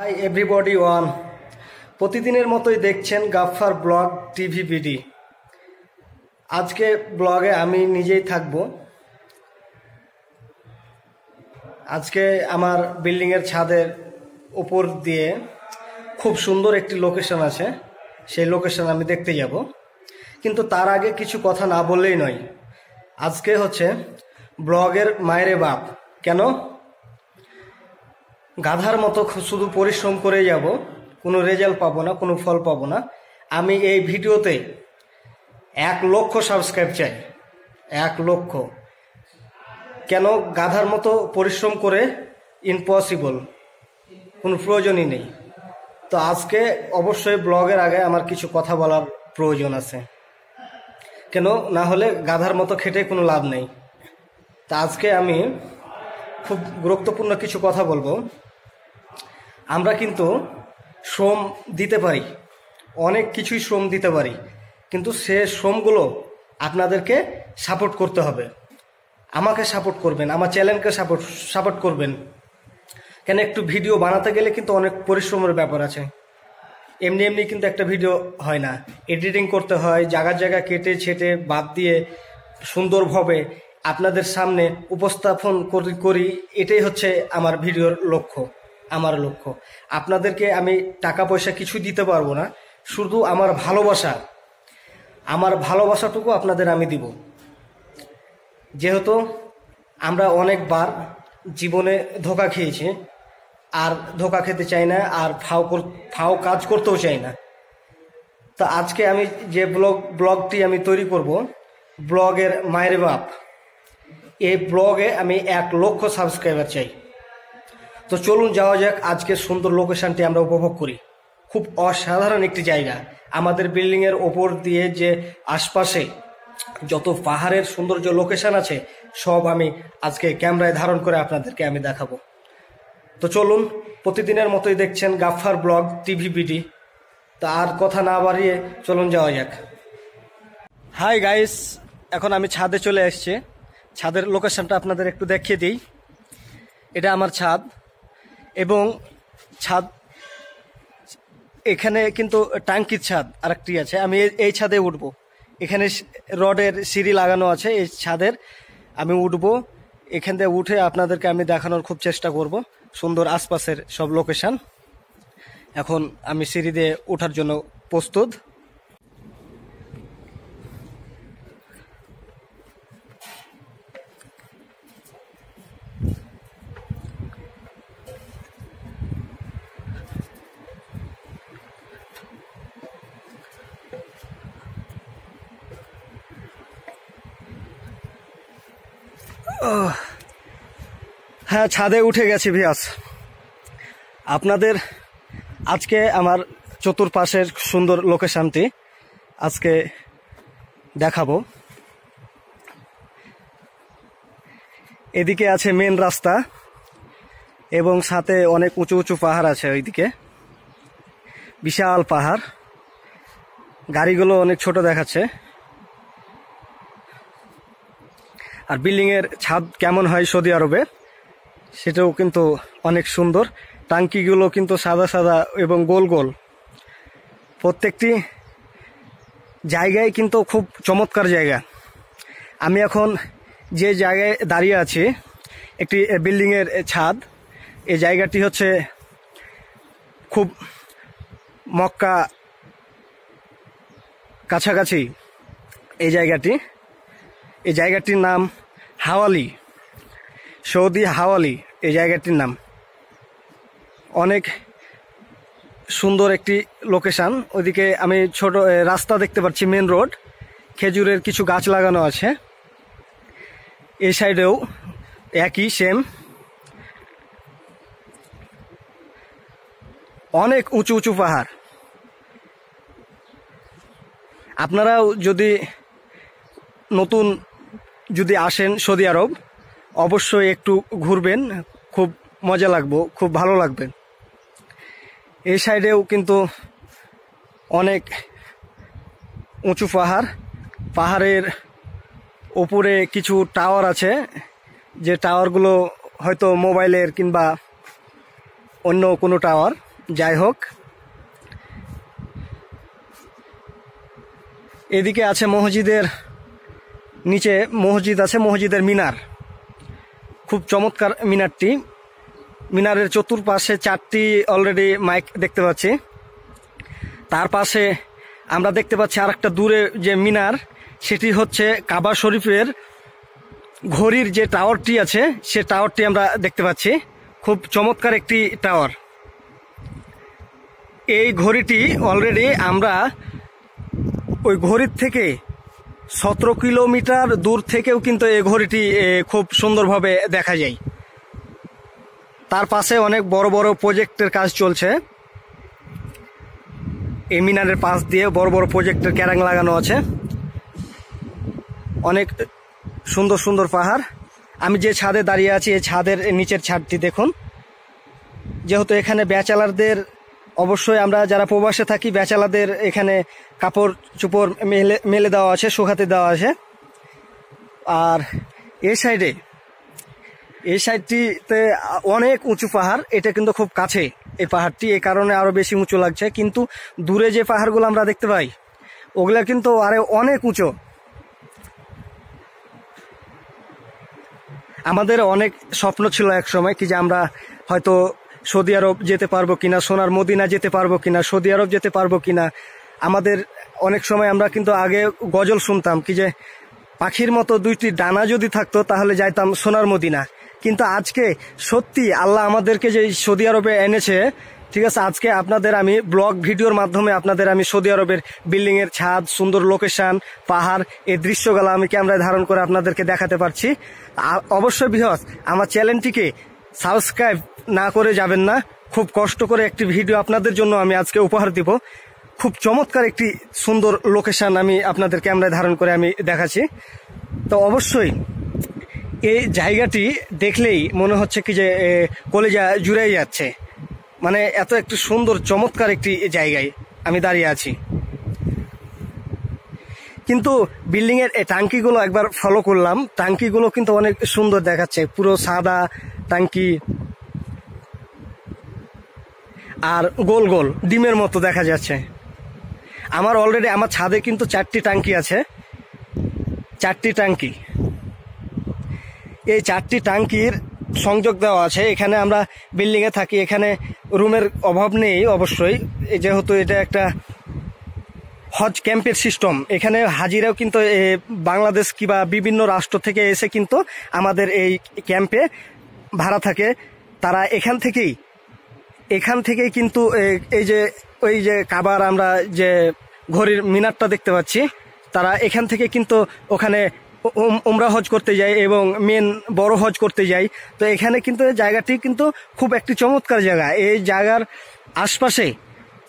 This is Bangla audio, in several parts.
হাই এভরিবডি ওয়ান প্রতিদিনের মতোই দেখছেন গাফফার ব্লগ টিভিপিডি আজকে ব্লগে আমি নিজেই থাকব আজকে আমার বিল্ডিংয়ের ছাদের উপর দিয়ে খুব সুন্দর একটি লোকেশন আছে সেই লোকেশন আমি দেখতে যাব কিন্তু তার আগে কিছু কথা না বললেই নয় আজকে হচ্ছে ব্লগের মায়েরে বাপ কেন গাধার মতো শুধু পরিশ্রম করে যাব কোনো রেজাল্ট পাবো না কোনো ফল পাবো না আমি এই ভিডিওতে এক লক্ষ সাবস্ক্রাইব চাই এক লক্ষ কেন গাধার মতো পরিশ্রম করে ইম্পসিবল কোনো প্রয়োজনই নেই তো আজকে অবশ্যই ব্লগের আগে আমার কিছু কথা বলার প্রয়োজন আছে কেন না হলে গাধার মতো খেটে কোনো লাভ নেই তা আজকে আমি খুব গুরুত্বপূর্ণ কিছু কথা বলবো আমরা কিন্তু শ্রম দিতে পারি অনেক কিছুই শ্রম দিতে পারি কিন্তু সে শ্রমগুলো আপনাদেরকে সাপোর্ট করতে হবে আমাকে সাপোর্ট করবেন আমার চ্যানেলকে সাপোর্ট সাপোর্ট করবেন কেন একটু ভিডিও বানাতে গেলে কিন্তু অনেক পরিশ্রমের ব্যাপার আছে এমনি এমনি কিন্তু একটা ভিডিও হয় না এডিটিং করতে হয় জায়গা জায়গা কেটে ছেটে বাদ দিয়ে সুন্দরভাবে আপনাদের সামনে উপস্থাপন করি করি এটাই হচ্ছে আমার ভিডিওর লক্ষ্য আমার লক্ষ্য আপনাদেরকে আমি টাকা পয়সা কিছু দিতে পারবো না শুধু আমার ভালোবাসা আমার ভালোবাসাটুকু আপনাদের আমি দিব যেহেতু আমরা অনেকবার জীবনে ধোকা খেয়েছি আর ধোকা খেতে চাই না আর ফাও ফাও কাজ করতেও চাই না তো আজকে আমি যে ব্লগ ব্লগটি আমি তৈরি করব ব্লগের মায়ের বাপ এই ব্লগে আমি এক লক্ষ সাবস্ক্রাইবার চাই তো চলুন যাওয়া যাক আজকের সুন্দর লোকেশানটি আমরা উপভোগ করি খুব অসাধারণ একটি জায়গা আমাদের বিল্ডিংয়ের ওপর দিয়ে যে আশপাশে যত পাহাড়ের সৌন্দর্য লোকেশান আছে সব আমি আজকে ক্যামেরায় ধারণ করে আপনাদেরকে আমি দেখাবো তো চলুন প্রতিদিনের মতোই দেখছেন গাফার ব্লগ টিভি বিডি তা আর কথা না বাড়িয়ে চলুন যাওয়া যাক হাই গাইস এখন আমি ছাদে চলে এসছি ছাদের লোকেশনটা আপনাদের একটু দেখিয়ে দিই এটা আমার ছাদ এবং ছাদ এখানে কিন্তু টাঙ্কির ছাদ আরেকটি আছে আমি এই ছাদে উঠবো এখানে রডের সিঁড়ি লাগানো আছে এই ছাদের আমি উঠবো এখান থেকে উঠে আপনাদেরকে আমি দেখানোর খুব চেষ্টা করব সুন্দর আশপাশের সব লোকেশান এখন আমি সিঁড়ি দিয়ে ওঠার জন্য প্রস্তুত হ্যাঁ ছাদে উঠে গেছি ভিয়াস আপনাদের আজকে আমার চতুর্পাশের সুন্দর লোকেশানটি আজকে দেখাবো এদিকে আছে মেন রাস্তা এবং সাথে অনেক উঁচু উঁচু পাহাড় আছে ওইদিকে বিশাল পাহাড় গাড়িগুলো অনেক ছোট দেখাচ্ছে আর বিল্ডিংয়ের ছাদ কেমন হয় সৌদি আরবে সেটাও কিন্তু অনেক সুন্দর টাঙ্কিগুলো কিন্তু সাদা সাদা এবং গোল গোল প্রত্যেকটি জায়গায় কিন্তু খুব চমৎকার জায়গা আমি এখন যে জায়গায় দাঁড়িয়ে আছি একটি বিল্ডিংয়ের ছাদ এই জায়গাটি হচ্ছে খুব মক্কা কাছাকাছি এই জায়গাটি এই জায়গাটির নাম হাওয়ালি সৌদি হাওয়ালি এই জায়গাটির নাম অনেক সুন্দর একটি লোকেশান ওইদিকে আমি ছোট রাস্তা দেখতে পাচ্ছি মেন রোড খেজুরের কিছু গাছ লাগানো আছে এই সাইডেও একই সেম অনেক উঁচু উঁচু পাহাড় আপনারাও যদি নতুন যদি আসেন সৌদি আরব অবশ্যই একটু ঘুরবেন খুব মজা লাগবো খুব ভালো লাগবে এই সাইডেও কিন্তু অনেক উঁচু পাহাড় পাহাড়ের ওপরে কিছু টাওয়ার আছে যে টাওয়ারগুলো হয়তো মোবাইলের কিংবা অন্য কোনো টাওয়ার যাই হোক এদিকে আছে মসজিদের নিচে মসজিদ আছে মসজিদের মিনার খুব চমৎকার মিনারটি মিনারের চতুর্পাশে চারটি অলরেডি মাইক দেখতে পাচ্ছি তার পাশে আমরা দেখতে পাচ্ছি আর একটা দূরে যে মিনার সেটি হচ্ছে কাবা শরীফের ঘড়ির যে টাওয়ারটি আছে সে টাওয়ারটি আমরা দেখতে পাচ্ছি খুব চমৎকার একটি টাওয়ার এই ঘড়িটি অলরেডি আমরা ওই ঘড়ির থেকে সতেরো কিলোমিটার দূর থেকেও কিন্তু এই ঘড়িটি খুব সুন্দরভাবে দেখা যায় তার পাশে অনেক বড় বড় প্রজেক্টের কাজ চলছে এই মিনারের পাশ দিয়ে বড় বড় প্রজেক্টের ক্যারাং লাগানো আছে অনেক সুন্দর সুন্দর পাহাড় আমি যে ছাদে দাঁড়িয়ে আছি এই ছাদের নিচের ছাদটি দেখুন যেহেতু এখানে ব্যাচেলারদের অবশ্যই আমরা যারা প্রবাসে থাকি বেচালাদের এখানে কাপড় চোপড় মেলে মেলে দেওয়া আছে শুকাতে দেওয়া আছে আর এই সাইডে এই সাইডটিতে অনেক উঁচু পাহাড় এটা কিন্তু খুব কাছে এই পাহাড়টি এই কারণে আরও বেশি উঁচু লাগছে কিন্তু দূরে যে পাহাড়গুলো আমরা দেখতে পাই ওগুলো কিন্তু আরে অনেক উঁচু আমাদের অনেক স্বপ্ন ছিল এক সময় কি যে আমরা হয়তো সৌদি আরব যেতে পারবো কিনা সোনার মদিনা যেতে পারবো কিনা সৌদি আরব যেতে পারবো কিনা আমাদের অনেক সময় আমরা কিন্তু আগে গজল শুনতাম কি যে পাখির মতো দুইটি ডানা যদি থাকতো তাহলে যাইতাম সোনার মদিনা কিন্তু আজকে সত্যি আল্লাহ আমাদেরকে যে সৌদি আরবে এনেছে ঠিক আছে আজকে আপনাদের আমি ব্লগ ভিডিওর মাধ্যমে আপনাদের আমি সৌদি আরবের বিল্ডিংয়ের ছাদ সুন্দর লোকেশান পাহাড় এই দৃশ্যগুলো আমি ক্যামেরায় ধারণ করে আপনাদেরকে দেখাতে পারছি অবশ্যই বৃহৎ আমার চ্যানেলটিকে সাবস্ক্রাইব না করে যাবেন না খুব কষ্ট করে একটি ভিডিও আপনাদের জন্য আমি আজকে উপহার দিব খুব চমৎকার একটি সুন্দর লোকেশান আমি আপনাদের ক্যামেরায় ধারণ করে আমি দেখাচ্ছি তো অবশ্যই এই জায়গাটি দেখলেই মনে হচ্ছে কি যে কলেজা জুড়েই যাচ্ছে মানে এত একটি সুন্দর চমৎকার একটি জায়গায় আমি দাঁড়িয়ে আছি কিন্তু বিল্ডিংয়ের এই টাঙ্কিগুলো একবার ফলো করলাম টাঙ্কিগুলো কিন্তু অনেক সুন্দর দেখাচ্ছে পুরো সাদা টাঙ্কি আর গোল গোল ডিমের মতো দেখা যাচ্ছে আমার অলরেডি আমার ছাদে কিন্তু চারটি টাঙ্কি আছে চারটি টাঙ্কি এই চারটি টাঙ্কির সংযোগ দেওয়া আছে এখানে আমরা বিল্ডিংয়ে থাকি এখানে রুমের অভাব নেই অবশ্যই যেহেতু এটা একটা হজ ক্যাম্পের সিস্টেম এখানে হাজিরাও কিন্তু বাংলাদেশ কিবা বিভিন্ন রাষ্ট্র থেকে এসে কিন্তু আমাদের এই ক্যাম্পে ভাড়া থাকে তারা এখান থেকেই এখান থেকেই কিন্তু এই যে ওই যে কাবার আমরা যে ঘড়ির মিনারটা দেখতে পাচ্ছি তারা এখান থেকে কিন্তু ওখানে উমরা হজ করতে যায় এবং মেন বড় হজ করতে যায় তো এখানে কিন্তু জায়গাটি কিন্তু খুব একটি চমৎকার জায়গা এই জায়গার আশপাশে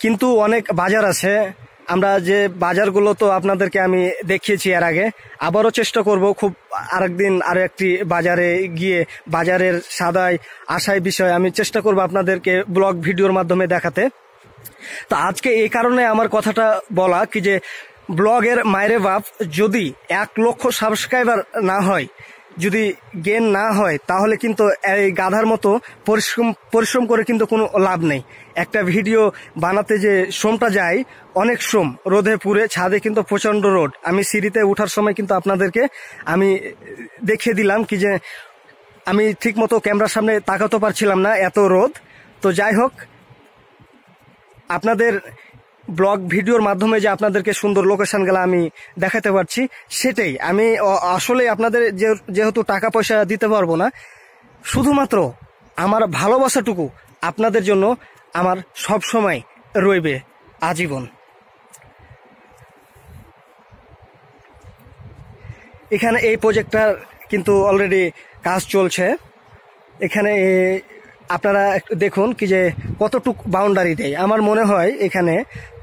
কিন্তু অনেক বাজার আছে আমরা যে বাজারগুলো তো আপনাদেরকে আমি দেখিয়েছি এর আগে আবারও চেষ্টা করব খুব আরেকদিন আর একটি বাজারে গিয়ে বাজারের সাদায় আশায় বিষয় আমি চেষ্টা করব আপনাদেরকে ব্লগ ভিডিওর মাধ্যমে দেখাতে তো আজকে এই কারণে আমার কথাটা বলা কি যে ব্লগের মায়ের বাপ যদি এক লক্ষ সাবস্ক্রাইবার না হয় যদি গেন না হয় তাহলে কিন্তু এই গাধার মতো পরিশ্রম পরিশ্রম করে কিন্তু কোনো লাভ নেই একটা ভিডিও বানাতে যে শ্রমটা যায় অনেক শ্রম রোদে পুড়ে ছাদে কিন্তু প্রচণ্ড রোড আমি সিঁড়িতে ওঠার সময় কিন্তু আপনাদেরকে আমি দেখিয়ে দিলাম কি যে আমি ঠিক মতো ক্যামেরার সামনে তাকাতে পারছিলাম না এত রোদ তো যাই হোক আপনাদের ব্লগ ভিডিওর মাধ্যমে যে আপনাদেরকে সুন্দর লোকেশানগুলো আমি দেখাতে পারছি সেটাই আমি আসলে আপনাদের যেহেতু টাকা পয়সা দিতে পারবো না শুধুমাত্র আমার ভালোবাসাটুকু আপনাদের জন্য আমার সব সময় রইবে আজীবন এখানে এই প্রজেক্টটার কিন্তু অলরেডি কাজ চলছে এখানে আপনারা দেখুন কি যে কতটুক বাউন্ডারি দেয় আমার মনে হয় এখানে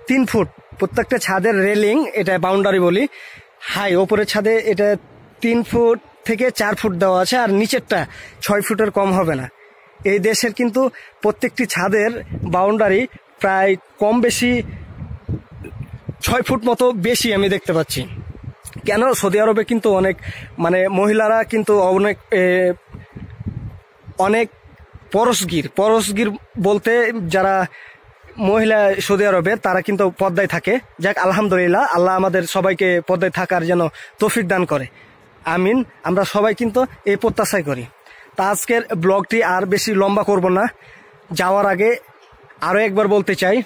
তিন ফুট প্রত্যেকটা ছাদের রেলিং এটা বাউন্ডারি বলি হাই ওপরের ছাদে এটা তিন ফুট থেকে চার ফুট দেওয়া আছে আর নিচেরটা ছয় ফুটের কম হবে না এই দেশের কিন্তু প্রত্যেকটি ছাদের বাউন্ডারি প্রায় কম বেশি ছয় ফুট মতো বেশি আমি দেখতে পাচ্ছি কেন সৌদি আরবে কিন্তু অনেক মানে মহিলারা কিন্তু অনেক অনেক পরশগির পরশগির বলতে যারা মহিলা সৌদি আরবে তারা কিন্তু পদ্মায় থাকে যাক আলহামদুলিল্লাহ আল্লাহ আমাদের সবাইকে পদ্মায় থাকার যেন তফিক দান করে আমিন আমরা সবাই কিন্তু এই প্রত্যাশাই করি তা আজকের ব্লগটি আর বেশি লম্বা করব না যাওয়ার আগে আরও একবার বলতে চাই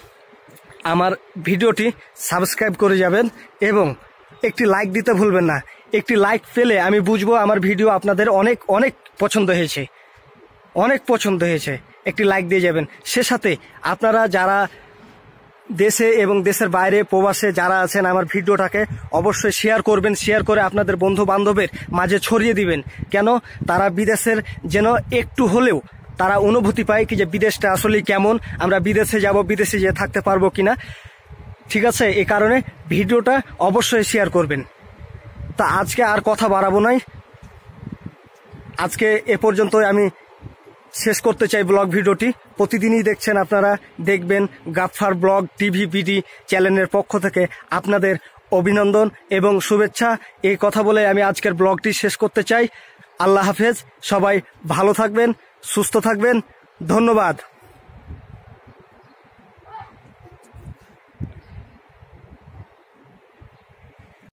আমার ভিডিওটি সাবস্ক্রাইব করে যাবেন এবং একটি লাইক দিতে ভুলবেন না একটি লাইক পেলে আমি বুঝবো আমার ভিডিও আপনাদের অনেক অনেক পছন্দ হয়েছে অনেক পছন্দ হয়েছে একটি লাইক দিয়ে যাবেন সে সাথে আপনারা যারা দেশে এবং দেশের বাইরে প্রবাসে যারা আছেন আমার ভিডিওটাকে অবশ্যই শেয়ার করবেন শেয়ার করে আপনাদের বন্ধু বান্ধবের মাঝে ছড়িয়ে দিবেন কেন তারা বিদেশের যেন একটু হলেও তারা অনুভূতি পায় কি যে বিদেশটা আসলে কেমন আমরা বিদেশে যাব বিদেশে যেয়ে থাকতে পারবো কিনা ঠিক আছে এ কারণে ভিডিওটা অবশ্যই শেয়ার করবেন তা আজকে আর কথা বাড়াবো নাই আজকে এ পর্যন্ত আমি শেষ করতে চাই ব্লগ ভিডিওটি প্রতিদিনই দেখছেন আপনারা দেখবেন গাফার ব্লগ টিভি পিডি চ্যানেলের পক্ষ থেকে আপনাদের অভিনন্দন এবং শুভেচ্ছা এই কথা বলে আমি আজকের ব্লগটি শেষ করতে চাই আল্লাহ হাফেজ সবাই ভালো থাকবেন সুস্থ থাকবেন ধন্যবাদ